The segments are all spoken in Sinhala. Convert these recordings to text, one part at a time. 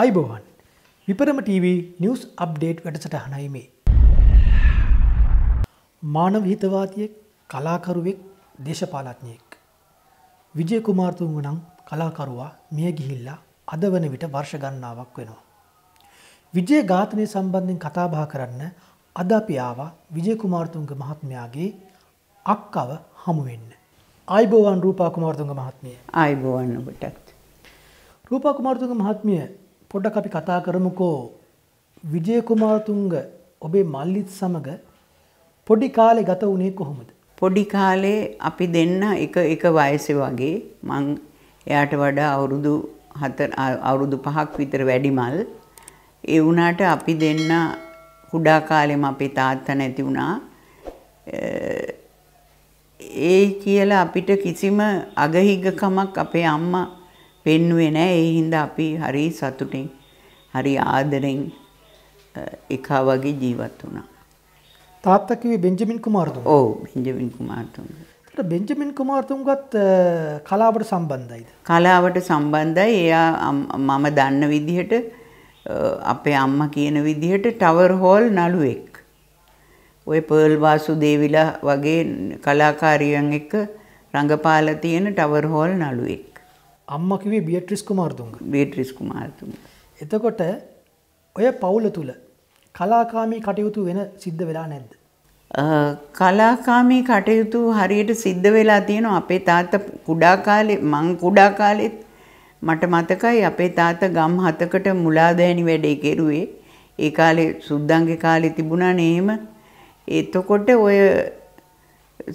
අයිබෝවන් විපරම TV නිවස් අප්ඩේට් වැඩසටහනයි මේ. මානව හිතවාතියෙක් කලාකරුවෙක් දේශපාලත්ඥයෙක්. විජය කුමාර්තුන්ග නම් කලාකරුවා මිය ගිහිල්ලා අද වන විට වර්ෂ ගන්නාවක් වෙනවා. විජය ඝාතනය සම්බන්ධෙන් කතාබා කරන්න අද අපියාව විජය කුමාර්තුන්ග මහත්මයාගේ අක්කව හමුවෙන්න. අයිබෝවන් රූපා කුමාර්තුන්ග මහත්මිය අයිබෝවන්න බටත්. රූපා කුමාර්තුන්ග මහත්මිය පොඩ්ඩක් අපි කතා කරමුකෝ විජය කුමාරතුංග ඔබේ මල්ලිත් සමග පොඩි කාලේ ගත වුණේ කොහොමද? පොඩි කාලේ අපි දෙන්න එක එක වයසේ වගේ මං එයාට වඩා අවුරුදු 4 අවුරුදු 5ක් විතර වැඩිමල් ඒ වුණාට අපි දෙන්න කුඩා කාලෙම අපේ තාත්තා නැති වුණා ඒ කියලා අපිට කිසිම අගහිගකමක් අපේ අම්මා පෙන්ුවේ නෑ ඒ හින්දා අපි හරි සතුටින් හරි ආදරෙන් එකා වගේ ජීවත් වුණා. තාත්තා කිව්වේ බෙන්ජමින් කුමාරතුංග. ඔව් බෙන්ජමින් කුමාරතුංග. ඒතර බෙන්ජමින් කුමාරතුංගත් කලාවට සම්බන්ධයිද? කලාවට සම්බන්ධයි. එයා මම දන්න විදිහට අපේ අම්මා කියන විදිහට ටවර් හෝල් නළුවෙක්. ඔය පර්ල් වාසුදේවිලා වගේ කලාකාරියන් එක්ක රඟපාලා තියෙන ටවර් හෝල් නළුවෙක්. අම්ම කිවේ බියට්‍රිස් කුමාර්තුංග බියට්‍රිස් කුමාර්තුංග. එතකොට ඔය පවුල තුළ කලාකාමී කටයුතු වෙන සිද්ධ වෙලා නැද්ද. කලාකාමී කටයුතු හරියට සිද්ධ වෙලා තියෙන අපේ තාත්ත කුඩාකාලෙ මං කුඩාකාලෙත් මට මතකයි අපේ තාත ගම් හතකට මුලාදෑනි වැඩේ කෙරුවේ ඒ කාලේ සුද්දන්ගේ කාලේ තිබුණා නේම එතකොට ඔය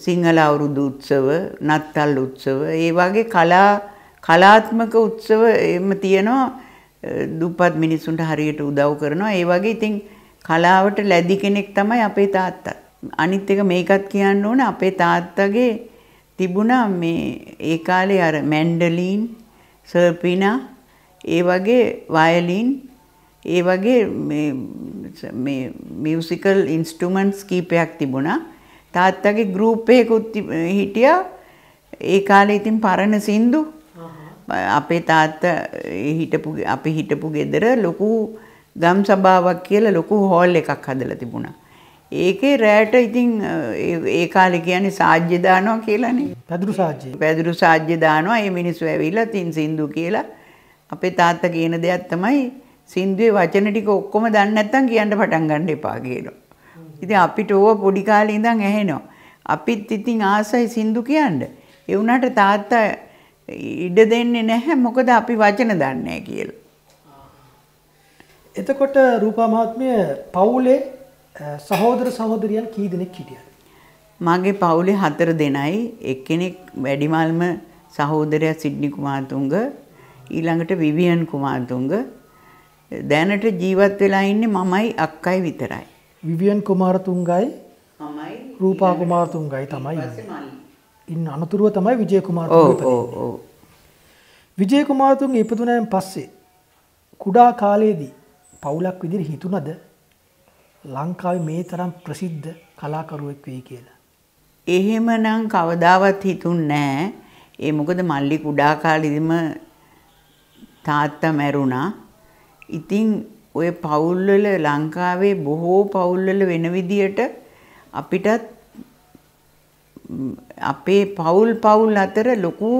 සිංහල අවුරුදු උත්සව නත්තල් උත්සව ඒ වගේ කලා කලාත්මක උත්සව එම තියෙනවා දුප්පත් මිනිස්සුන්ට හරියට උදව් කරනවා. ඒ වගේ ඉතින් කලාවට ලැබි කෙනෙක් තමයි අපේ තාත්තා. අනිත් එක මේකත් කියන්න ඕන අපේ තාත්තගේ තිබුණා මේ ඒ කාලේ අර මැන්ඩලින්, සර්පිනා ඒ වගේ වයලින් ඒ වගේ මේ මියුසිකල් ඉන්ස්ට්‍රුමන්ට්ස් කීපයක් තිබුණා. තාත්තගේ ගෲප් එකකුත් හිටියා. ඒ කාලේ ඉතින් පරණ සින්දු අපේ තාත්තා හිටපු අපි හිටපු ගෙදර ලොකු ගම් සභාවක් කියලා ලොකු හෝල් එකක් හදලා තිබුණා. ඒකේ රෑට ඉතින් ඒ කාලේ කියන්නේ සාජ්‍ය දානවා කියලානේ. පැදුරු සාජ්‍ය. පැදුරු සාජ්‍ය දානවා. මේ මිනිස්සු ඇවිල්ලා තින් සින්දු කියලා අපේ තාත්තා කියන දෙයක් තමයි සින්දුවේ වචන ටික ඔක්කොම දන්නේ නැත්නම් කියන්න පටන් ගන්න එපා කියනවා. ඉතින් අපිට ඕව පොඩි කාලේ ඉඳන් ඇහෙනවා. අපිත් ඉතින් ආසයි සින්දු කියන්න. ඒ වුණාට තාත්තා ඉඩ දෙන්නේ නැහැ මොකද අපි වචන දන්නේ කියලා. එතකොට රූපා මහත්මිය පවුලේ සහෝදර සහෝදරියන් කී දෙනෙක් හිටියද? මගේ පවුලේ හතර දෙනයි. එක්කෙනෙක් වැඩිමල්ම සහෝදරයා සිඩ්නි කුමාරතුංග, ඊළඟට විවියන් කුමාරතුංග. දැනට ජීවත් වෙලා ඉන්නේ මමයි අක්කයි විතරයි. විවියන් කුමාරතුංගයි මමයි රූපා කුමාරතුංගයි තමයි ඉන්නේ. ඉන්න අනතුරුව තමයි විජය කුමාරතුංග විජය කුමාරතුංග ඉපදුනයන් පස්සේ කුඩා කාලයේදී පවුලක් විදිහට හිතුණද ලංකාවේ මේ තරම් ප්‍රසිද්ධ කලාකරුවෙක් වෙයි කියලා. එහෙමනම් කවදාවත් හිතුන්නේ නැහැ. ඒ මොකද මල්ලි කුඩා කාලෙදිම තාත්තා මැරුණා. ඉතින් ඔය පවුල්වල ලංකාවේ බොහෝ පවුල්වල වෙන විදියට අපිටත් අපේ පවුල් පවුල් අතර ලොකු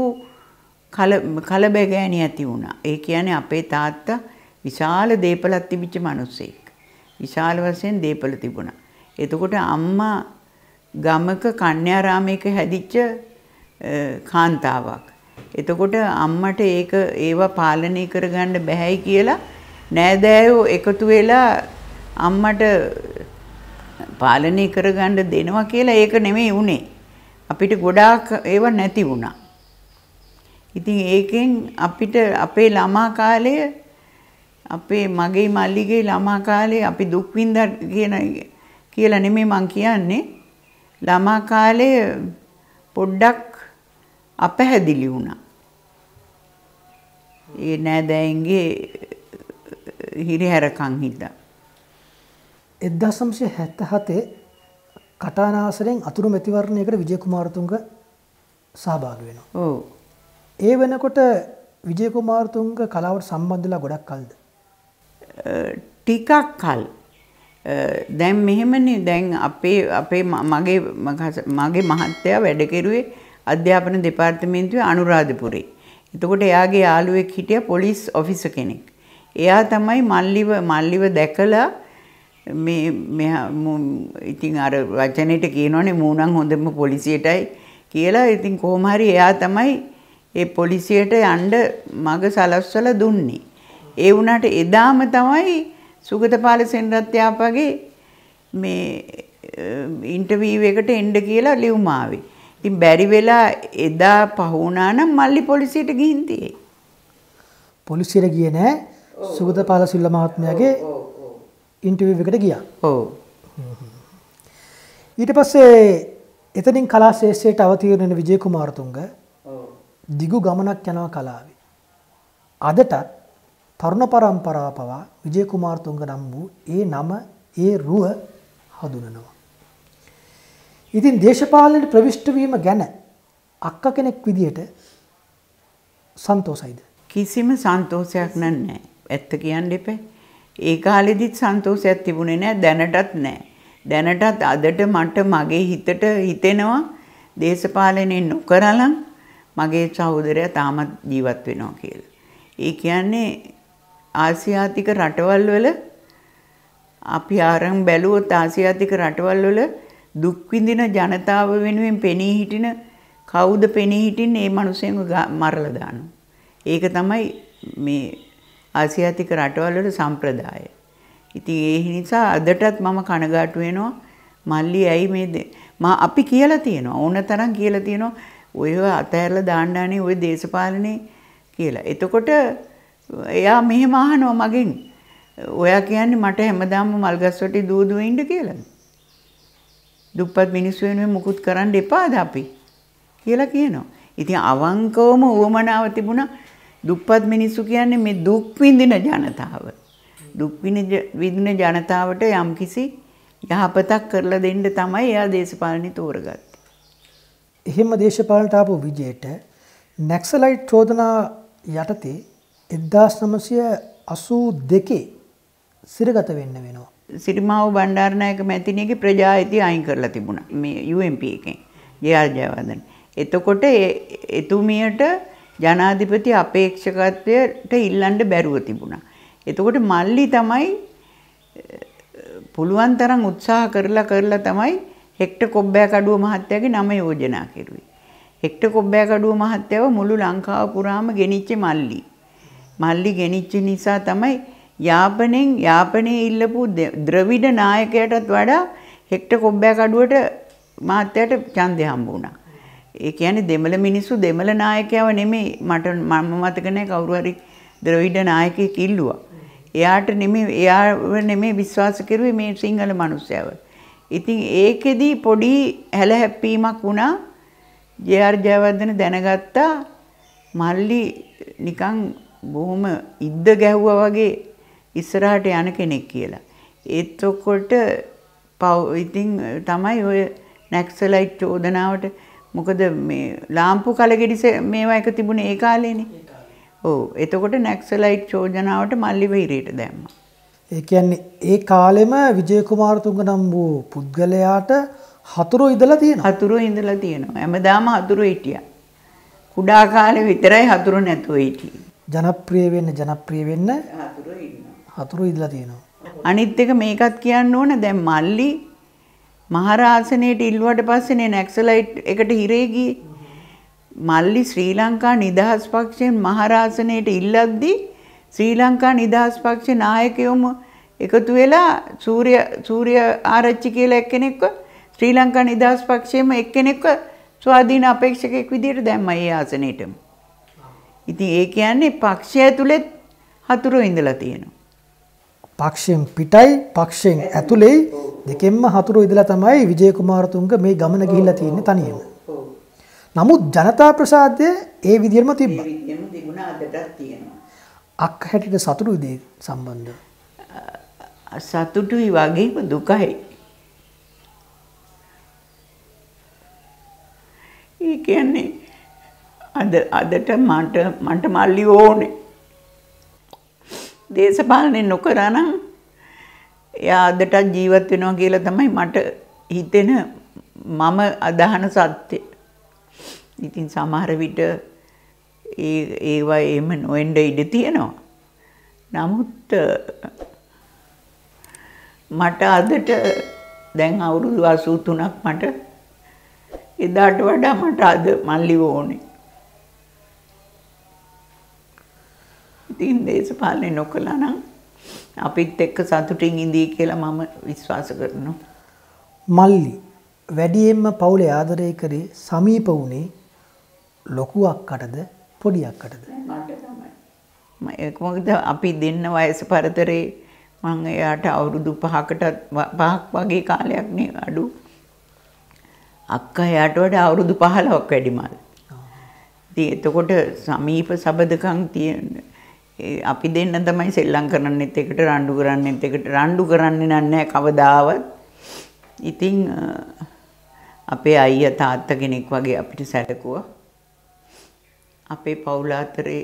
කලබගෑනි ඇති වුණා. ඒ කියන්නේ අපේ තාත්තා විශාල දේපලක් තිබිච්ච මිනිසෙක්. විශාල වශයෙන් දේපල තිබුණා. එතකොට අම්මා ගමක කන්‍යාරාමයක හැදිච්ච කාන්තාවක්. එතකොට අම්මට ඒක ඒවා පාලනය කරගන්න බැහැයි කියලා නෑදෑයෝ එකතු වෙලා අම්මට පාලනය කරගන්න දෙනවා කියලා ඒක නෙමෙයි වුණේ. අපිට ගොඩාක් ඒව නැති වුණා. ඉතින් ඒකෙන් අපිට අපේ ළමා කාලය අපේ මගේ මල්ලිගේ ළමා කාලේ අපි දුක් විඳා කියන කියලා නෙමෙයි මං කියන්නේ ළමා කාලේ පොඩ්ඩක් අපැහැදිලි වුණා. ඒ නෑදෑයන්ගේ හිරිහැරකම් හින්දා 1977 කටානාසරෙන් අතුරු මැතිවරණයකට විජයකුමාරතුංග සහභාග වෙනවා. ඕ. ඒ වෙනකොට විජයකුමාරතුංග කලාවට සම්බන්ධලා ගොඩක් කල්ද. ටිකක් කල් දැන් මෙහෙමනේ දැන් අපේ අපේ මගේ මගේ මහත්තයා වැඩ කෙරුවේ අධ්‍යාපන දෙපාර්තමේන්තුවේ අනුරාධපුරේ. එතකොට එයාගේ යාළුවෙක් හිටිය පොලිස් ඔෆිස කෙනෙක්. එයා තමයි මල්ලිව මල්ලිව දැකලා මේ මෙහා ඉතින් අර වචනෙට කියනවනේ මූණන් හොඳම පොලිසියටයි කියලා ඉතින් කොහොම හරි එයා තමයි ඒ පොලිසියට යන්න මග සලස්වලා දුන්නේ. ඒ වුණාට එදාම තමයි සුගතපාල සෙන්රත්යාපගේ මේ ඉන්ටර්විව් එකට එන්න කියලා ලියුම ආවේ. ඉතින් බැරි වෙලා එදා පහ වුණා නම් මල්ලි පොලිසියට ගිහින් තියේ. පොලිසියට ගියේ නෑ සුගතපාල සිල්ල මහත්මයාගේ ඉන්ටව් එකට ගියා ඕ ඊට පස්සේ එතනින් කලා ශේෂයට අවතීරණෙන විජයකුමාරතුන්ග දිගු ගමනක් යනවා කලාවේ අදටත් තරුණ පරම්පරා පවා විජයකුමාරතුන්ග නම් වූ ඒ නම ඒ රුව හඳුනනවා ඉතින් දේශපාලනයට ප්‍රවිෂ්ටවීම ගැන අක්ක කෙනෙක් විදිහට සන්තෝසයිද. කිසිම සන්තෝසයක් නන්නෑ ඇත්ත කියන්න එපේ ඒ කාලෙදිත් සන්තෝෂයක් තිබුණේ නෑ දැනටත් නෑ. දැනටත් අදට මට මගේ හිතට හිතෙනවා දේශපාලනය නොකරලන් මගේ සහෝදරය තාමත් ජීවත් වෙනවා කියලා. ඒ කියන්නේ ආසියාතික රටවල් වල අපි ආරං බැලුවොත් ආසියාතික රටවල් වල දුක් විඳින ජනතාව වෙනුවෙන් පෙනී හිටින කවුද පෙනී හිටින්නේ මේ මිනිස්සුන්ව මරලා දානවා. ඒක තමයි මේ ආසියාතික රටවල් වල සම්ප්‍රදාය. ඉතින් ඒ නිසා අදටත් මම කනගාටු වෙනවා මල්ලි ඇයි මේ මා අපි කියලා තියෙනවා ඕන තරම් කියලා තියෙනවා ඔය අතෑරලා දාන්නානේ ඔය දේශපාලනේ කියලා. එතකොට එයා මෙහෙම අහනවා මගෙන්. ඔයා කියන්නේ මට හැමදාම මල්ගස් වටේ දූදුවේ ඉන්න කියලාද? දුප්පත් මිනිස්සු වෙනුවෙන් මුකුත් කරන්න එපාද අපි කියලා කියනවා. ඉතින් අවංකවම උවමනාව තිබුණා දුප්පත් මිනිස්සු කියන්නේ මේ දුක් විඳින ජනතාව. දුක් විඳින ජනතාවට යම්කිසි යහපතක් කරලා දෙන්න තමයි එයා දේශපාලනේ තෝරගත්තේ. එහෙම දේශපාලනට ආපු විජේට නැක්සලයිට් චෝදනා යටතේ 1982 සිරගත වෙන්න වෙනවා. සිරිමාව බණ්ඩාරනායක මැතිණියගේ ප්‍රජායිතිය අයින් කරලා තිබුණා. මේ UMP එකෙන් ජයර්ජයවර්ධන. එතකොට එතුමියට ජනාධිපති අපේක්ෂකත්වයට ඉල්ලන්න බැරුව තිබුණා. එතකොට මල්ලි තමයි පුළුවන් තරම් උත්සාහ කරලා කරලා තමයි හෙක්ට කොබ්බෑකඩුව මහත්තයාගේ නම යෝජනා කෙරුවේ. හෙක්ට කොබ්බෑකඩුව මහත්තයව මුළු ලංකාව පුරාම ගෙනිච්ච මල්ලි. මල්ලි ගෙනිච්ච නිසා තමයි යාපනයෙන් යාපනයේ ඉල්ලපු ද්‍රවිඩ නායකයටත් වඩා හෙක්ට කොබ්බෑකඩුවට මහත්තයට ඡන්දය හම්බ වුණා. ඒ කියන්නේ දෙමළ මිනිස්සු දෙමළ නායකයව නෙමෙයි මට මම මතක නැහැ කවුරු හරි ද්‍රවිඩ නායකයෙක් ඉල්ලුවා. එයාට නෙමෙයි එයාව නෙමෙයි විශ්වාස කරුවේ මේ සිංහල මිනිස්සයව. ඉතින් ඒකෙදි පොඩි හැලහැප්පීමක් වුණා. ජේ.ආර්. ජයවර්ධන දැනගත්තා මල්ලි නිකන් බොහොම ඉද්ද ගැහුවා වගේ ඉස්සරහට යන කෙනෙක් කියලා. ඒත් ඔක්කොට පව් ඉතින් තමයි ඔය නැක්සලයිට් චෝදනාවට මොකද මේ ලාම්පු කලගෙඩිස මේවා එක තිබුණේ ඒ කාලේනේ. ඔව්. එතකොට නැක්සලයිට් චෝදනාවට මල්ලිව හිරේට දැම්මා. ඒ කියන්නේ ඒ කාලෙම විජය කුමාරතුංග නම් වූ පුද්ගලයාට හතුරු ඉඳලා තියෙනවා. හතුරු ඉඳලා තියෙනවා. හැමදාම හතුරු හිටියා. කුඩා කාලේ විතරයි හතුරු නැතුව හිටියේ. ජනප්‍රිය වෙන්න ජනප්‍රිය වෙන්න හතුරු ඉන්නවා. හතුරු ඉඳලා තියෙනවා. අනිත් එක මේකත් කියන්න ඕන දැන් මල්ලි මහරාසනයට ඉල්ලුවට පස්සේනේ නැක්සලයිට් එකට හිරේ ගියේ. මල්ලි ශ්‍රී ලංකා නිදහස් පක්ෂයෙන් මහරාසනයට ඉල්ලද්දී ශ්‍රී ලංකා නිදහස් පක්ෂේ නායකයෝම එකතු වෙලා සූර්ය සූර්ය ආරච්චි කියලා එක්කෙනෙක්ව ශ්‍රී ලංකා නිදහස් පක්ෂයේම එක්කෙනෙක්ව ස්වාධීන අපේක්ෂකෙක් විදිහට දැම්මා ඒ ආසනෙටම. ඉතින් ඒ කියන්නේ පක්ෂය ඇතුළෙත් හතුරු ඉඳලා තියෙනවා. පක්ෂයෙන් පිටයි පක්ෂයෙන් ඇතුලේ දෙකෙන්ම හතුරු ඉදලා තමයි විජය කුමාරතුංග මේ ගමන ගිහිල්ලා තියෙන්නේ තනියම. නමුත් ජනතා ප්‍රසාදය ඒ විදිහම තිබ්බා. අක් හැටියට සතුටු විදේ සම්බන්ධ. සතුටුයි වගේම දුකයි. ඒ කියන්නේ අද අදට මට මට මල්ලි ඕනේ. දේශපාලනය නොකරා නම් එයා අදටත් ජීවත් වෙනවා කියලා තමයි මට හිතෙන මම අදහන සත්‍ය. ඉතින් සමහර විට ඒ ඒවා එහෙම නොවෙන්න ඉඩ තියෙනවා. නමුත් මට අදට දැන් අවුරුදු 83ක් මට එදාට වඩා මට අද මල්ලිව ඕනේ. ඉතින් දේශපාලනය නොකළා නම් අපිත් එක්ක සතුටින් ඉඳී කියලා මම විශ්වාස කරනවා. මල්ලි වැඩියෙන්ම පවුලේ ආදරය කරේ සමීප වුණේ ලොකු අක්කටද පොඩි අක්කටද? මොකද අපි දෙන්න වයස පරතරේ මම එයාට අවුරුදු 5කට 5ක් වගේ කාලයක් නේ අඩු. අක්කා එයාට වඩා අවුරුදු 15ක් වැඩිමල්. ඉතින් එතකොට සමීප සබදකම් තියෙන අපි දෙන්න තමයි සෙල්ලම් කරන්නෙත් එකට රණ්ඩු කරන්නෙත් එකට රණ්ඩු කරන්නේ නැහැ කවදාවත්. ඉතින් අපේ අයියා තාත්තා කෙනෙක් වගේ අපිට සැලකුවා. අපේ පවුල අතරේ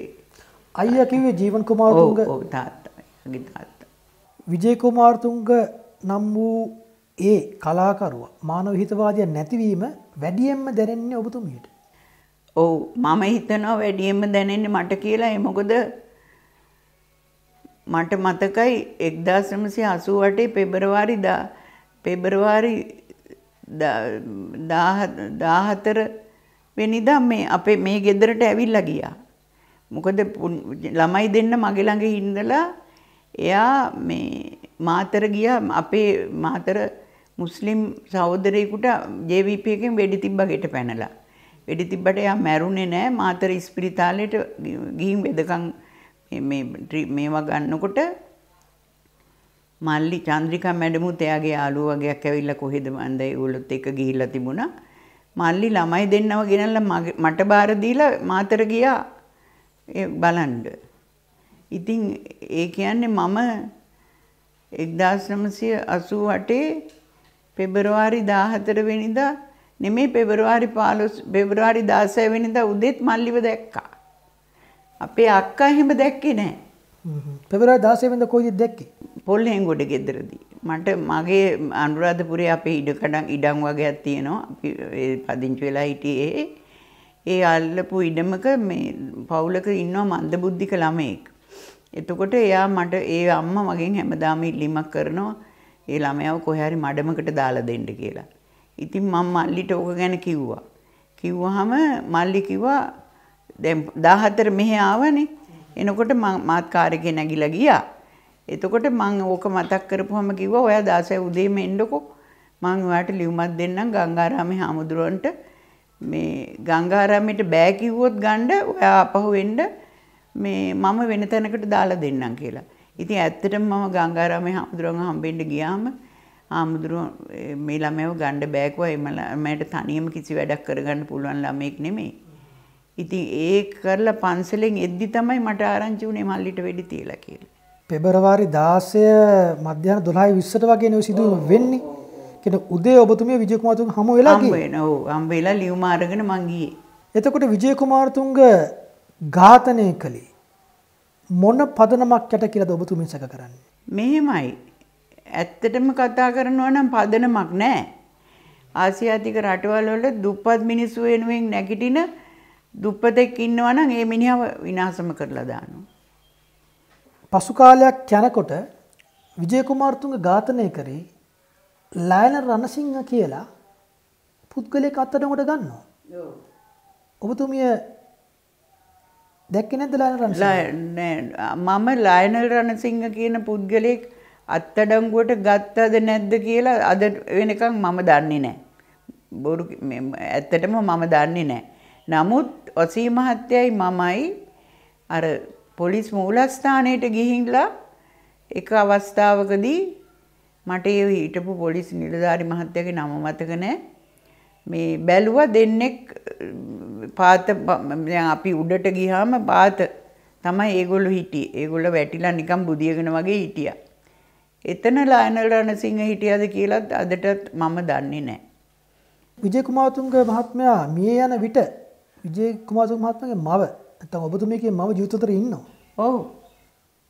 අයියා කිව්වේ ජීවන් කුමාරතුංග ඔව් තාත්තාගේ තාත්තා. විජේ කුමාරතුංග නම් වූ ඒ කලාකරුවා මානව හිතවාදියා නැතිවීම වැඩියෙන්ම දැනෙන්නේ ඔබතුමියට. ඔව් මම හිතනවා වැඩියෙන්ම දැනෙන්නේ මට කියලා ඒ මොකද මට මතකයි එක්දස් නමසි අසූ වටේ පෙබරවාරි පෙබරවාරි දාහතර වෙනිදා මේ අපේ මේ ගෙදරට ඇවිල්ලා ගියා. මොකද ළමයි දෙන්න මගේ ළඟ ඉඳලා එයා මේ මාතර ගියා අපේ මාතර මුස්ලිම් සහෝදරයෙකුට JVP එකෙන් වෙඩි තිබ්බා ගෙට පැනලා. වෙඩි තිබ්බට එයා මැරුණේ නෑ මාතර ඉස්පිරිතාලෙට ගිහින් වෙදකම් මේ මේවා ගන්නකොට මල්ලි චන්ද්‍රිකා මැඩමුත් එයාගේ යාළුව වගේක් ඇවිල්ලා කොහෙද මන්ද ඒගොල්ලොත් එක්ක ගිහිල්ලා තිබුණා. මල්ලි ළමයි දෙන්නව ගෙනල්ලා මට බාර දීලා මාතර ගියා ඒ බලන්න. ඉතින් ඒ කියන්නේ මම 1988 පෙබරවාරි 14 වෙනිදා නෙමෙයි පෙබරවාරි 15 පෙබරවාරි 16 වෙනිදා උදේත් මල්ලිව දැක්කා. අපේ අක්කා එහෙම දැක්කේ නෑ. පෙබරා දාසේවෙද කොයිද දැක්කේ පොල්හෙන්ගොඩ ගෙදරදී. මට මගේ අනුරාධපුරේ අපේ ඉඩකඩම් ඉඩම් වගේයක් තියෙනවා පදිංචි වෙලා හිටියේ ඒ අල්ලපු ඉඩමක මේ පවුලක ඉන්නවා මන්ද බුද්ධික ළමයෙක්. එතකොට එයා මට ඒ අම්ම මගෙන් හැමදාම ඉල්ලිමක් කරනවා ඒ ළමයාව කොහරි මඩමකට දාලා දෙන්න කියලා. ඉතින් මම මල්ලිට ඕක ගැන කිව්වා. කිව්වහම මල්ලි කිව්වා දැන් 14 මෙහෙ ආවනේ. එනකොට මං මාත් කාර් එකේ නැගිලා ගියා. එතකොට මං ඕක මතක් කරපුවම කිව්වා ඔයා 16 උදේම එන්නකෝ. මං ඔයාට ලියුමක් දෙන්නම් ගංගාරාමේ හාමුදුරුවන්ට මේ ගංගාරාමයට බෑ කිව්වොත් ගන්න ඔයා අපහු වෙන්න මේ මම වෙන තැනකට දාලා දෙන්නම් කියලා. ඉතින් ඇත්තටම මම ගංගාරාමේ හාමුදුරුවන් හම්බෙන්න ගියාම හාමුදුරුවන් මේ ළමයව ගන්න බෑ කිව්වා. එමල මට තනියම කිසි වැඩක් කරගන්න පුළුවන් ළමෙක් නෙමෙයි. ඉතින් ඒ කරලා පන්සලෙන් එද්දි තමයි මට ආරංචි වුණේ මල්ලිට වෙඩි තියලා කියලා. පෙබරවාරි 16 මධ්‍යන 12 20ට වගේ නේ සිදුව වෙන්නේ. කියන උදේ ඔබතුමිය විජය කුමාරතුංග හමු වෙලා ගියේ. හමු වෙන ඔව් හමු වෙලා ලියුම අරගෙන මං ගියේ. එතකොට විජය කුමාරතුංග ඝාතනය කළේ මොන පදනමක් යට කියලාද ඔබතුමිය සැක කරන්නේ? මෙහෙමයි. ඇත්තටම කතා කරනවා නම් පදනමක් නැහැ. ආසියාතික රටවල් වල දුප්පත් මිනිස්සු වෙනුවෙන් නැගිටින දුප්පතෙක් ඉන්නවා නම් ඒ මිනිහව විනාශම කරලා දානවා. පසු කාලයක් යනකොට විජය කුමාරතුංග ඝාතනය කරේ ලයන රණසිංහ කියලා පුද්ගලයෙක් අත්අඩංගුවට ගන්නවා. ඔව්. ඔබතුමිය දැක්කේ නැද්ද ලයන රණසිංහ? මම ලයන රණසිංහ කියන පුද්ගලයෙක් අත්අඩංගුවට ගත්තද නැද්ද කියලා අද වෙනකන් මම දන්නේ නැහැ. බොරු ඇත්තටම මම දන්නේ නැහැ. නමුත් ඔසී මහත්තයයි මමයි අර පොලිස් මූලස්ථානයට ගිහිල්ලා එක අවස්ථාවකදී මට ඒ හිටපු පොලිස් නිලධාරි මහත්තයගේ නම මතක නැහැ. මේ බැලුවා දෙන්නෙක් පාත අපි උඩට ගිහාම පාත තමයි ඒගොල්ලෝ හිටියේ. ඒගොල්ලෝ වැටිලා නිකන් බුදියගෙන වගේ හිටියා. එතන ලයනල් රණසිංහ හිටියද කියලත් අදටත් මම දන්නේ නැහැ. විජය කුමාරතුංග මහත්මයා මිය යන විට විජේ කුමාරතුංග මහත්මයාගේ මව නැත්නම් ඔබතුමියගේ මව ජීවිතතර ඉන්නවා. ඔව්.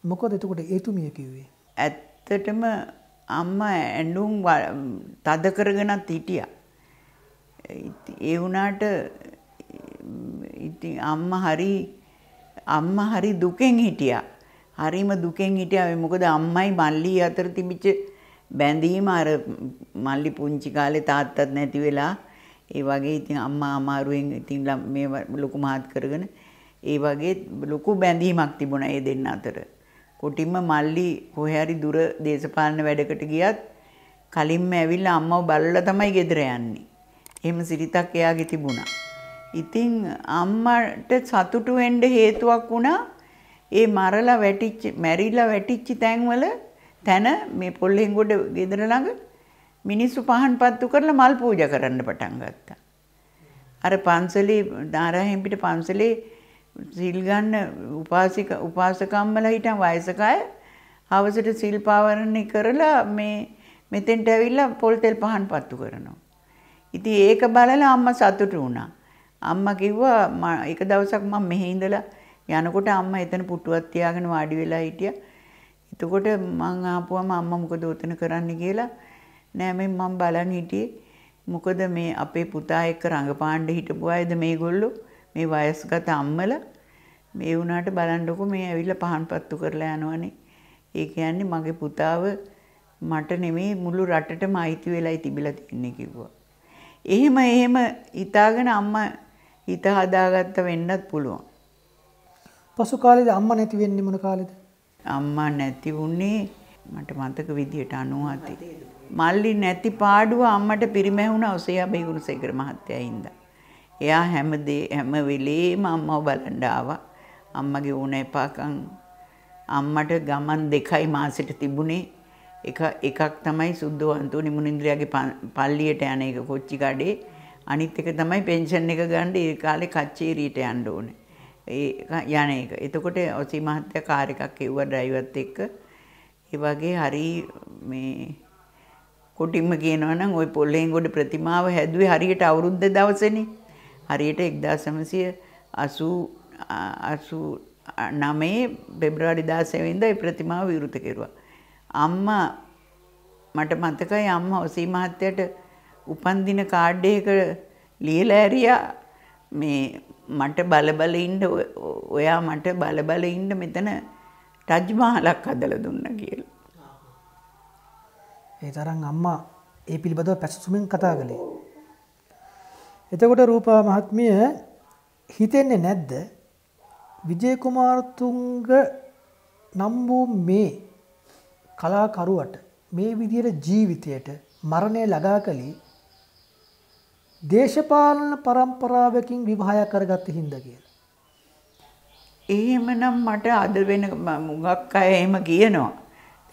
මොකද එතකොට ඒතුමිය කිව්වේ? ඇත්තටම අම්මා ඇඬුම් තද කරගෙනත් හිටියා. ඒ වුණාට ඉතින් අම්මා හරි අම්මා හරි දුකෙන් හිටියා. හරිම දුකෙන් හිටියා. මොකද අම්මයි මල්ලි අතර තිබිච්ච බැඳීම අර මල්ලි පුංචි කාලේ තාත්තත් නැති වෙලා ඒ වගේ ඉතින් අම්මා අමාරුවෙන් ඉතින් මේ ලොකු මහත් කරගෙන ඒ වගේ ලොකු බැඳීමක් තිබුණා ඒ දෙන්න අතර. කොටින්ම මල්ලි කොහේ හරි දුර දේශපාලන වැඩකට ගියත් කලින්ම ඇවිල්ලා අම්මව බලලා තමයි ගෙදර යන්නේ. එහෙම සිරිතක් එයාගේ තිබුණා. ඉතින් අම්මට සතුටු වෙන්න හේතුවක් වුණා ඒ මරලා වැටිච්ච මැරිලා වැටිච්ච තැන්වල තන මේ පොල්ලෙන් ගොඩ ගෙදර ළඟ මිනිස්සු පහන් පත්තු කරලා මල් පූජා කරන්න පටන් ගත්තා. අර පන්සලේ දාරාහෙන් පිට පන්සලේ සිල් ගන්න උපාසික උපාසකම්මලා හිටන් වයසක අය හවසට සිල් පාවරණය කරලා මේ මෙතෙන්ට ඇවිල්ලා පොල් තෙල් පහන් පත්තු කරනවා. ඉතින් ඒක බලලා අම්මා සතුටු වුණා. අම්මා කිව්වා එක දවසක් මම මෙහි ඉඳලා යනකොට අම්මා එතන පුටුවක් තියාගෙන වාඩි වෙලා හිටියා. එතකොට මං ආපුවම අම්මා මොකද උතන කරන්න කියලා නෑමෙන් මම බලන් හිටියේ මොකද මේ අපේ පුතා එක්ක රඟපාන්න හිටපු අයද මේගොල්ලෝ මේ වයස්ගත අම්මලා මේ වුණාට බලන්නකො මේ ඇවිල්ලා පහන් පත්තු කරලා යනවනේ. ඒ කියන්නේ මගේ පුතාව මට නෙමෙයි මුළු රටටම අයිති වෙලයි තිබිලා තින්නේ කිව්වා. එහෙම එහෙම හිතාගෙන අම්මා හිත හදාගත්ත වෙන්නත් පුළුවන්. පසු කාලෙද අම්මා නැති වෙන්නේ මොන කාලෙද? අම්මා නැති වුණේ මට මතක විදියට 97. මල්ලි නැති පාඩුව අම්මට පිරිමැහුණා ඔසයා බේගුණසේකර මහත්තයා හින්දා. එයා හැමදේ හැම වෙලේම අම්මව බලන්න ආවා. අම්මගේ ඕන එපාකම් අම්මට ගමන් දෙකයි මාසෙට තිබුණේ. එක එකක් තමයි සුද්ධවන්තෝ නිමුනින්ද්‍රයාගේ පල්ලියට යන එක කොච්චි කඩේ. අනිත් එක තමයි පෙන්ෂන් එක ගන්න ඒ කාලේ කච්චේරියට යන්න ඕනේ. ඒ යන එක. එතකොට ඔසී මහත්තයා කාර් එකක් එව්වා ඩ්‍රයිවර්ත් එක්ක. ඒ වගේ හරි මේ කොටින්ම කියනවා නම් ওই පොල්ලෙන්ගොඩ ප්‍රතිමාව හැදුවේ හරියට අවුරුද්ද දවසේනේ. හරියට 1989 පෙබ්‍රවාරි 16 වෙනිදා ඒ ප්‍රතිමාව විවෘත කෙරුවා. අම්මා මට මතකයි අම්මා ඔසී මහත්තයට උපන් දින කාඩ් එකක ලියලා ඇරියා මේ මට බලබල ඉන්න ඔයා මට බලබල ඉන්න මෙතන ටජ් මහලක් හදලා දුන්නා කියලා. ඒ තරම් අම්මා ඒ පිළිබඳව පැසසුමින් කතා කළේ. එතකොට රූපා මහත්මිය හිතෙන්නේ නැද්ද විජය කුමාරතුංග නම් වූ මේ කලාකරුවට මේ විදියට ජීවිතයට මරණය ළඟා කළේ දේශපාලන પરම්පරාවකින් විවාහය කරගත්ත හින්දා කියලා. එහෙමනම් මට අද වෙන මුගක් අය එහෙම කියනවා.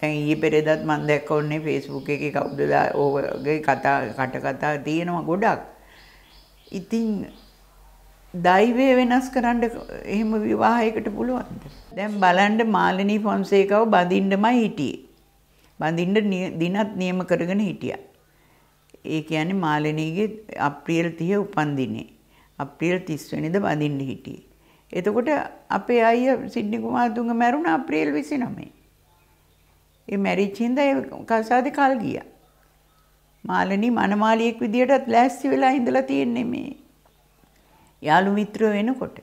දැන් ඊයේ පෙරේදත් මම දැක්ක ඔන්නේ Facebook එකේ කවුද ඕගේ කතා කට කතා තියෙනවා ගොඩක්. ඉතින් දෛවය වෙනස් කරන්න එහෙම විවාහයකට පුළුවන්ද? දැන් බලන්න මාලිනී ෆොන්සේකව බඳින්නමයි හිටියේ. බඳින්න දිනත් නියම කරගෙන හිටියා. ඒ කියන්නේ මාලිනීගේ අප්‍රේල් 30 උපන්දිනේ. අප්‍රේල් 30 වෙනිදා බඳින්න හිටියේ. එතකොට අපේ අයියා සිඩ්නි කුමාරතුංග මැරුණා අප්‍රේල් 29. ඒ මැරිච්ච හින්දා ඒ කසාදේ කල් ගියා. මාළනී මනමාලියෙක් විදියටත් ලෑස්ති වෙලා ඉඳලා තියෙන්නේ මේ. යාළු මිත්‍රයෝ වෙනකොට.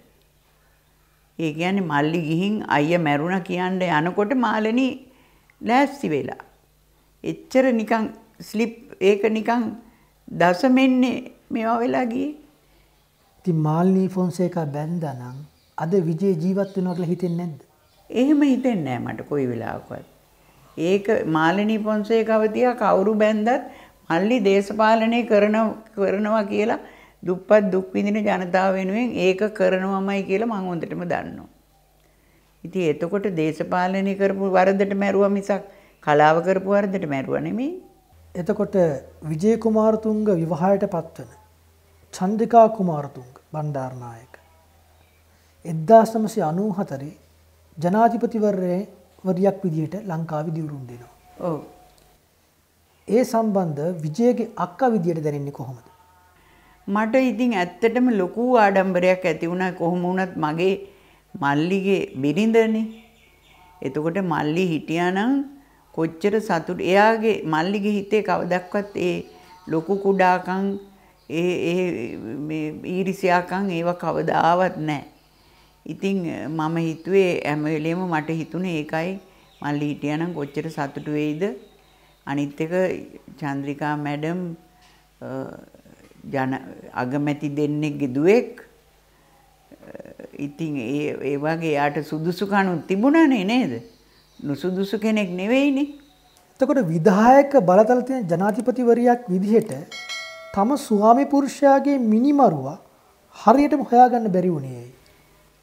ඒ කියන්නේ මල්ලි ගිහින් අයියා මැරුණා කියන්න යනකොට මාළනී ලෑස්ති වෙලා. එච්චර නිකන් ස්ලිප් ඒක නිකන් දසමෙන්නේ මේවා වෙලා ගියේ. ඉතින් මාළනී ෆොන්සේකා බැන්දා නම් අද විජේ ජීවත් වෙනවා කියලා හිතෙන්නේ නැද්ද? එහෙම හිතෙන්නේ නැහැ මට කොයි වෙලාවකවත්. ඒක මාලිනී පොන්සේකව තියා කවුරු බැන්දත් මල්ලි දේශපාලනය කරන කරනවා කියලා දුප්පත් දුක් විඳින ජනතාව වෙනුවෙන් ඒක කරනවමයි කියලා මම හොඳටම දන්නවා. ඉතින් එතකොට දේශපාලනය කරපු වරදට මැරුවා මිසක් කලාව කරපු වරදට මැරුවා නෙමෙයි. එතකොට විජේ කුමාරතුංග විවාහයට පත්වන චන්දිකා කුමාරතුංග බණ්ඩාරනායක 1994 ජනාධිපතිවරේ වරියක් විදිහට ලංකාවේ දිවුරුම් දෙනවා. ඔව්. ඒ සම්බන්ධ විජයගේ අක්කා විදියට දැනෙන්නේ කොහොමද? මට ඉතින් ඇත්තටම ලොකු ආඩම්බරයක් ඇති වුණා කොහොම වුණත් මගේ මල්ලිගේ බිරිඳනේ. එතකොට මල්ලි හිටියානම් කොච්චර සතුට එයාගේ මල්ලිගේ හිතේ කවදක්වත් ඒ ලොකු කුඩාකම් ඒ ඒ මේ ඊරිසියාකම් ඒව කවදාවත් නැහැ. ඉතින් මම හිතුවේ හැම වෙලේම මට හිතුනේ ඒකයි මල්ලි හිටියානම් කොච්චර සතුටු වෙයිද අනිත් එක චන්ද්‍රිකා මැඩම් ජන අගමැති දෙන්නේ ගෙදුවෙක් ඉතින් ඒ ඒ වගේ යාට සුදුසුකණු තිබුණනේ නේද නුසුදුසු කෙනෙක් නෙවෙයිනේ එතකොට විධායක බලතල තියෙන ජනාධිපතිවරියක් විදිහට තම ස්වාමි පුරුෂයාගේ මිනිමරුවා හරියටම හොයාගන්න බැරි වුණේ ඇයි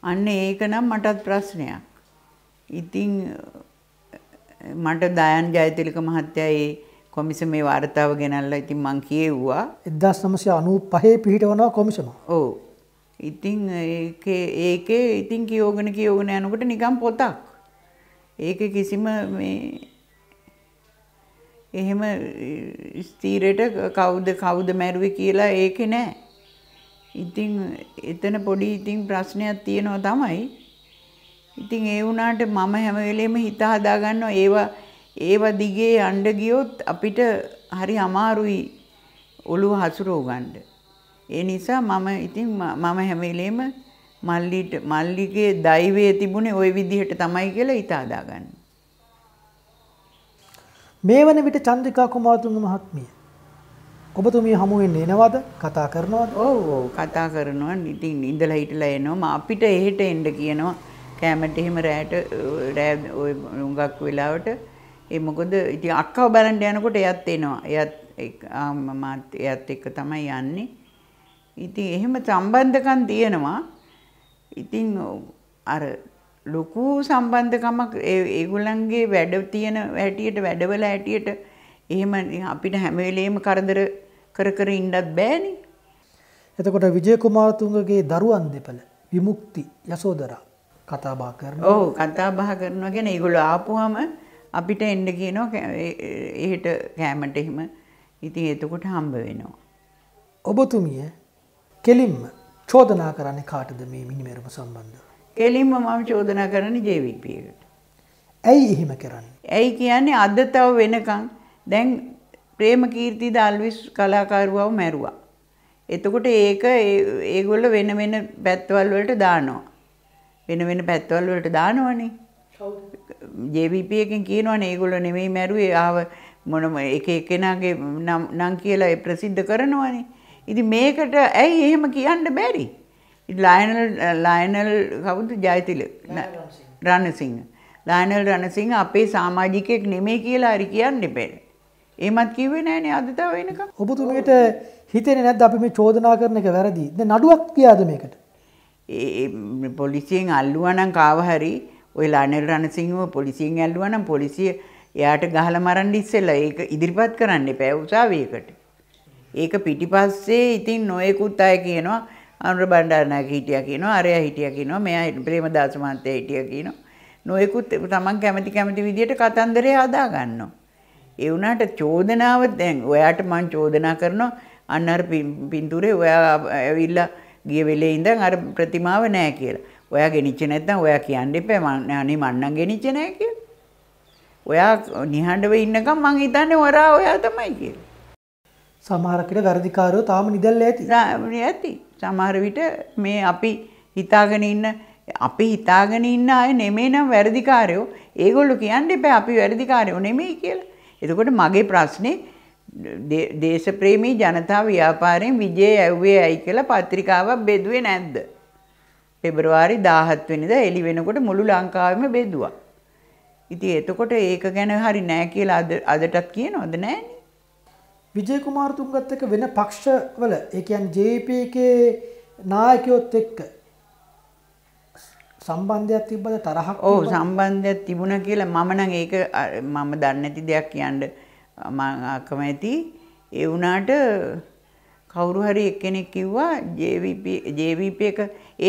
අන්න ඒක නම් මටත් ප්‍රශ්නයක්. ඉතින් මට දයන් ජයතිලක මහත්තයා ඒ කොමිසමේ වාර්තාව ගෙනල්ලා ඉතින් මං කියෙව්වා 1995 පිහිටවනවා කොමිසම. ඔව්. ඉතින් ඒකේ ඒකේ ඉතින් කියෝගෙන කියෝගෙන යනකොට නිකන් පොතක්. ඒක කිසිම මේ එහෙම ස්ථීරයට කවුද කවුද මැරුවේ කියලා ඒකේ නෑ. ඉතින් එතන පොඩි ඉතින් ප්‍රශ්නයක් තියෙනවා තමයි. ඉතින් ඒ වුණාට මම හැම වෙලෙම හිත හදා ගන්නවා ඒවා ඒව දිගේ යන්න ගියොත් අපිට හරි අමාරුයි ඔළුව හසුරව ගන්න. ඒ නිසා මම ඉතින් මම හැම වෙලෙම මල්ලිට මල්ලිගේ දෛවයේ තිබුණේ ওই විදිහට තමයි කියලා හිත හදාගන්න. මේ වන විට චන්ද්‍රිකා කුමාරතුංග මහත්මිය ඔබතුමිය හමුවෙන් එනවද කතා කරනවද ඕ කතා කරනවා ඉතින් ඉඳලා හිටලා එනවා අපිට එහෙට එන්න කියනවා කෑමට එහෙම රෑට රෑ ඔය හුඟක් වෙලාවට ඒ මොකද ඉතින් අක්කව බලන්න යනකොට එයත් එනවා එයත් මාත් එයත් එක්ක තමයි යන්නේ ඉතින් එහෙම සම්බන්ධකම් තියෙනවා ඉතින් අර ලොකු සම්බන්ධකමක් ඒගොල්ලන්ගේ වැඩ තියෙන හැටියට වැඩවල හැටියට එහෙම අපිට හැම වෙලේම කරදර කර කර ඉන්නත් බෑනේ. එතකොට විජය කුමාරතුංගගේ දරුවන් දෙපළ විමුක්ති යසෝදරා කතා බහ කරනවා. ඔව් කතා බහ කරනවා කියන්නේ ඒගොල්ලෝ ආපුවම අපිට එන්න කියනවා එහෙට කෑමට එහෙම. ඉතින් එතකොට හම්බ වෙනවා. ඔබතුමිය කෙලින්ම චෝදනා කරන්නේ කාටද මේ මිනිමෙරම සම්බන්ධව? කෙලින්ම මම චෝදනා කරන්නේ JVP එකට. ඇයි එහෙම කරන්නේ? ඇයි කියන්නේ අද තව වෙනකන් දැන් ප්‍රේමකීර්තිද අල්විස් කලාකරුවව මැරුවා. එතකොට ඒක ඒගොල්ල වෙන වෙන පැත්වල් වලට දානවා. වෙන වෙන පැත්වල් වලට දානවනේ. JVP එකෙන් කියනවනේ ඒගොල්ලෝ නෙමෙයි මැරුවේ ආව මොනම එක එකනාගේ නම් කියලා ප්‍රසිද්ධ කරනවනේ. ඉතින් මේකට ඇයි එහෙම කියන්න බැරි? ලයනල් ලයනල් කවුද ජයතිලක රණසිංහ. ලයනල් රණසිංහ අපේ සමාජිකයෙක් නෙමෙයි කියලා හරි කියන්න බැහැ. ඒමත් කිවේ නෑන අදතාව වෙනක ඔබතුමට හිතෙන නැද අපි මේ චෝදනා කරන එක වැරදි ද නඩුවක් කියාද මේකට ඒ පොලිසියෙන් අල්ලුවනම් කාවහරි ඔය ලානෙල් රණසිංහව පොලිසියෙන් ඇල්ලුවනම් පොලිසිය එයාට ගහල මරන්න ඉස්සෙල්ලා ඒක ඉදිරිපත් කරන්න එපෑ උසාවියකට. ඒක පිටිපස්සේ ඉතින් නොයෙකුත් අය කියනවා අනුර බණ්ඩාරනායක හිටියා කියනවා අරයා හිටියා කියනවා මෙයා ප්‍රේමදාස මහත්තයා හිටියා කියනවා නොයෙකුත් තමන් කැමති කැමති විදියට කතන්දරය හදා ගන්නවා. ඒ වුණාට චෝදනාව දැන් ඔයාට මං චෝදනා කරනවා අන්න අර පින්තූරේ ඔයා ඇවිල්ලා ගිය වෙලේ ඉඳන් අර ප්‍රතිමාව නැහැ කියලා. ඔයා ගෙනිච්ච නැත්නම් ඔයා කියන්න එපා මම අනේ මන්නම් ගෙනිච්ච නැහැ කියලා. ඔයා නිහඬව ඉන්නකම් මං හිතන්නේ වරා ඔයා තමයි කියලා. සමහර කෙනෙක් වැඩිකාරයෝ තාම නිදල්ලා ඇති. ඇති. සමහර විට මේ අපි හිතාගෙන ඉන්න අපි හිතාගෙන ඉන්න අය නෙමෙයි නම් වැඩිකාරයෝ. ඒගොල්ලෝ කියන්නේ එපා අපි වැඩිකාරයෝ නෙමෙයි කියලා. එතකොට මගේ ප්‍රශ්නේ දේශප්‍රේමී ජනතා ව්‍යාපාරයෙන් විජය ඇව්වේ ඇයි කියලා පත්‍රිකාවක් බෙදුවේ නැද්ද? පෙබරවාරි 17 වෙනිදා එළි වෙනකොට මුළු ලංකාවෙම බෙදුවා. ඉතින් එතකොට ඒක ගැන හරි නෑ කියලා අද අදටත් කියනවද නෑනේ? විජය කුමාරතුංගත් එක්ක වෙන පක්ෂවල ඒ කියන්නේ JP එකේ නායකයොත් එක්ක සම්බන්ධයක් තිබ්බද තරහක් ඕ සම්බන්ධයක් තිබුණ කියලා මම නම් ඒක මම දන්නේ නැති දෙයක් කියන්න මම අකමැති ඒ වුණාට කවුරු හරි එක්කෙනෙක් කිව්වා JVP JVP එක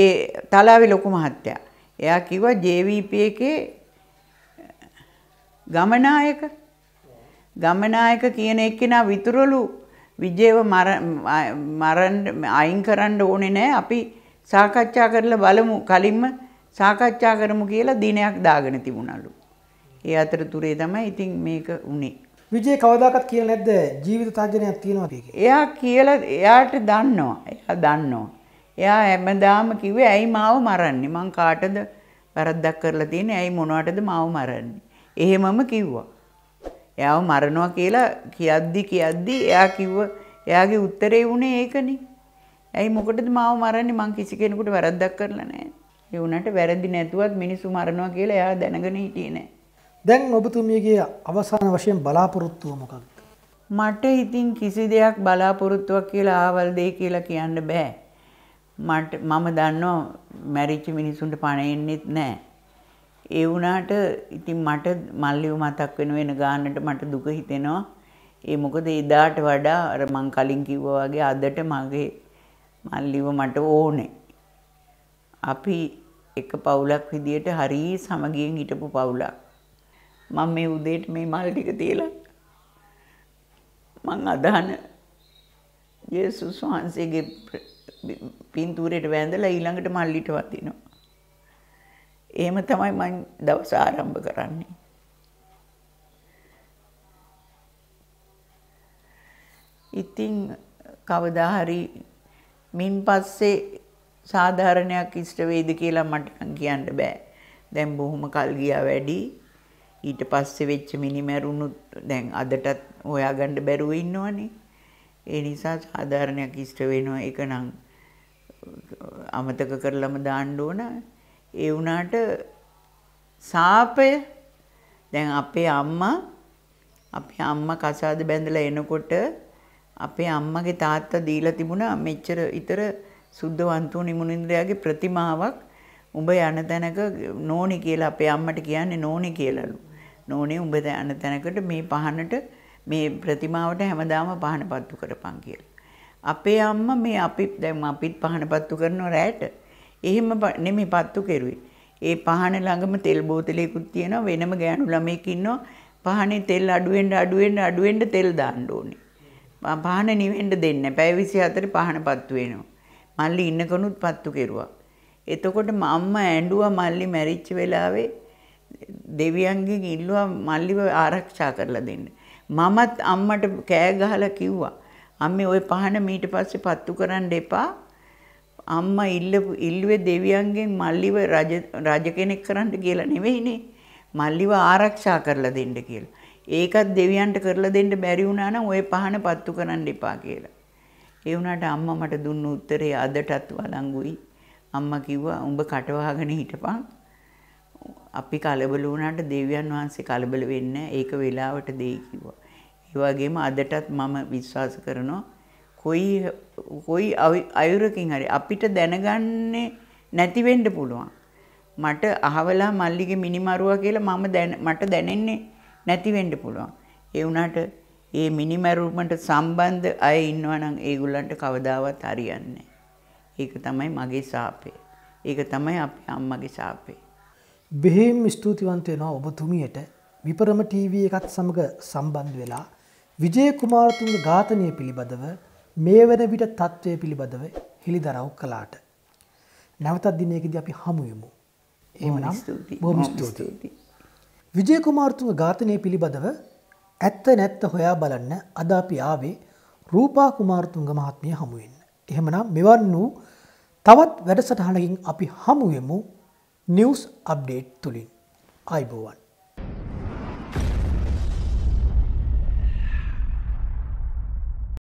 ඒ තලාවේ ලොකු මහත්තයා එයා කිව්වා JVP එකේ ගමනායක ගමනායක කියන එක්කෙනා විතරලු විජේව මරන්න අයින් කරන්න ඕනේ නෑ අපි සාකච්ඡා කරලා බලමු කලින්ම සාකච්ඡා කරමු කියලා දිනයක් දාගෙන තිබුණලු. ඒ අතරතුරේ තමයි ඉතින් මේක උනේ. විජේ කවදාකත් කියලා නැද්ද ජීවිත තර්ජනයක් තියෙනවා කියලා? එයා කියලා එයාට දන්නවා. එයා දන්නවා. එයා හැමදාම කිව්වේ ඇයි මාව මරන්නේ? මං කාටද වැරද්දක් කරලා තියෙන්නේ? ඇයි මොනවටද මාව මරන්නේ? එහෙමම කිව්වා. එයාව මරනවා කියලා කියද්දි කියද්දි එයා කිව්ව එයාගේ උත්තරේ වුණේ ඒකනේ. ඇයි මොකටද මාව මරන්නේ? මං කිසි කෙනෙකුට වැරද්දක් කරලා නැහැ. ඒ වුණාට වැරදි නැතුවත් මිනිස්සු මරනවා කියලා එයා දැනගෙන හිටියේ නෑ. දැන් ඔබතුමියගේ අවසාන වශයෙන් බලාපොරොත්තුව මොකක්ද? මට ඉතින් කිසි දෙයක් බලාපොරොත්තුවක් කියලා ආවල් දෙයි කියලා කියන්න බෑ. මට මම දන්නවා මැරිච්ච මිනිසුන්ට පණ එන්නෙත් නෑ. ඒ වුණාට ඉතින් මට මල්ලිව මතක් වෙන වෙන ගානට මට දුක හිතෙනවා. ඒ මොකද එදාට වඩා අර මං කලින් කිව්වා වගේ අදට මගේ මල්ලිව මට ඕනේ. අපි එක පවුලක් විදියට හරිය සමගියෙන් හිටපු පවුලක්. මම මේ උදේට මේ මල් ටික තියලා මං අදහන යේසුස් වහන්සේගේ පින්තූරයට වැඳලා ඊළඟට මල්ලිට වදිනවා. එහෙම තමයි මම දවස ආරම්භ කරන්නේ. ඉතින් කවදා හරි මින් පස්සේ සාධාරණයක් ඉෂ්ට වෙයිද කියලා මට කියන්න බෑ. දැන් බොහොම කල් ගියා වැඩි. ඊට පස්සේ වෙච්ච මිනිමැරුණුත් දැන් අදටත් හොයාගන්න බැරුව ඉන්නවනේ. ඒ නිසා සාධාරණයක් ඉෂ්ට වෙනවා ඒක නම් අමතක කරලම දාන්න ඕන. ඒ වුණාට සාපය දැන් අපේ අම්මා අපේ අම්මා කසාද බැඳලා එනකොට අපේ අම්මගේ තාත්තා දීලා තිබුණා මෙච්චර ඊතර සුද්ධවන්තෝ නිමුනින්ද්‍රයාගේ ප්‍රතිමාවක් උඹ යන තැනක නෝනි කියලා අපේ අම්මට කියන්නේ නෝනි කියලාලු. නෝනේ උඹ යන තැනකට මේ පහනට මේ ප්‍රතිමාවට හැමදාම පහන පත්තු කරපන් කියලා. අපේ අම්මා මේ අපි දැන් අපිත් පහන පත්තු කරන රැට එහෙම නෙමෙයි පත්තු කෙරුවේ. ඒ පහන ළඟම තෙල් බෝතලයකුත් තියෙනවා වෙනම ගෑනු ළමයෙක් ඉන්නවා පහනේ තෙල් අඩුවෙන් අඩුවෙන් අඩුවෙන් තෙල් දාන්න ඕනේ. පහන නිවෙන්න දෙන්න. පැය 24 පහන පත්තු වෙනවා. මල්ලි ඉන්නකනුත් පත්තු කෙරුවා. එතකොට අම්මා ඇඬුවා මල්ලි මැරිච්ච වෙලාවේ දෙවියන්ගෙන් ඉල්ලුවා මල්ලිව ආරක්ෂා කරලා දෙන්න. මමත් අම්මට කෑ ගහලා කිව්වා. අම්මේ ওই පහන මීට පස්සේ පත්තු කරන්න එපා. අම්මා ඉල්ලපු ඉල්ලුවේ දෙවියන්ගෙන් මල්ලිව රජ රජ කෙනෙක් කරන්න කියලා නෙවෙයිනේ. මල්ලිව ආරක්ෂා කරලා දෙන්න කියලා. ඒකත් දෙවියන්ට කරලා දෙන්න බැරි වුණා නම් ওই පහන පත්තු කරන්න එපා කියලා. ඒ වුණාට අම්මා මට දුන්න උත්තරේ අදටත් වළංගුයි. අම්මා කිව්වා උඹ කටවහගෙන හිටපන්. අපි කලබල වුණාට දෙවියන් වහන්සේ කලබල වෙන්නේ ඒක වෙලාවට දෙයි කිව්වා. ඒ වගේම අදටත් මම විශ්වාස කරනවා කොයි කොයි අයුරකින් හරි අපිට දැනගන්නේ නැති වෙන්න පුළුවන්. මට අහවලා මල්ලිගේ මිනිමරුවා කියලා මම මට දැනෙන්නේ නැති වෙන්න පුළුවන්. ඒ වුණාට ඒ මිනිමැරුමට සම්බන්ධ අය ඉන්නවනම් ඒගොල්ලන්ට කවදාවත් හරියන්නේ ඒක තමයි මගේ සාපේ. ඒක තමයි අපි අම්මගේ සාපේ. බෙහෙම් ස්තුතිවන්ත වෙනවා ඔබතුමියට විපරම ටීවී එකත් සමග සම්බන්ධ වෙලා විජය කුමාරතුංග ඝාතනය පිළිබඳව මේ වන විට තත්ත්වය පිළිබඳව හෙළිදරව් කළාට. නැවතත් දිනයකදී අපි හමුයමු. එහෙමනම් බොහොම ස්තුතියි. විජය කුමාරතුංග ඝාතනය පිළිබඳව ඇත්ත නැත්ත හොයා බලන්න අද අපි ආවේ රූපා කුමාරතුංග මහත්මිය හමුවෙන්න. එහෙමනම් මෙවන් වූ තවත් වැඩසටහනකින් අපි හමුවෙමු නිවස් අප්ඩේට් තුළින් අයිබෝවන්.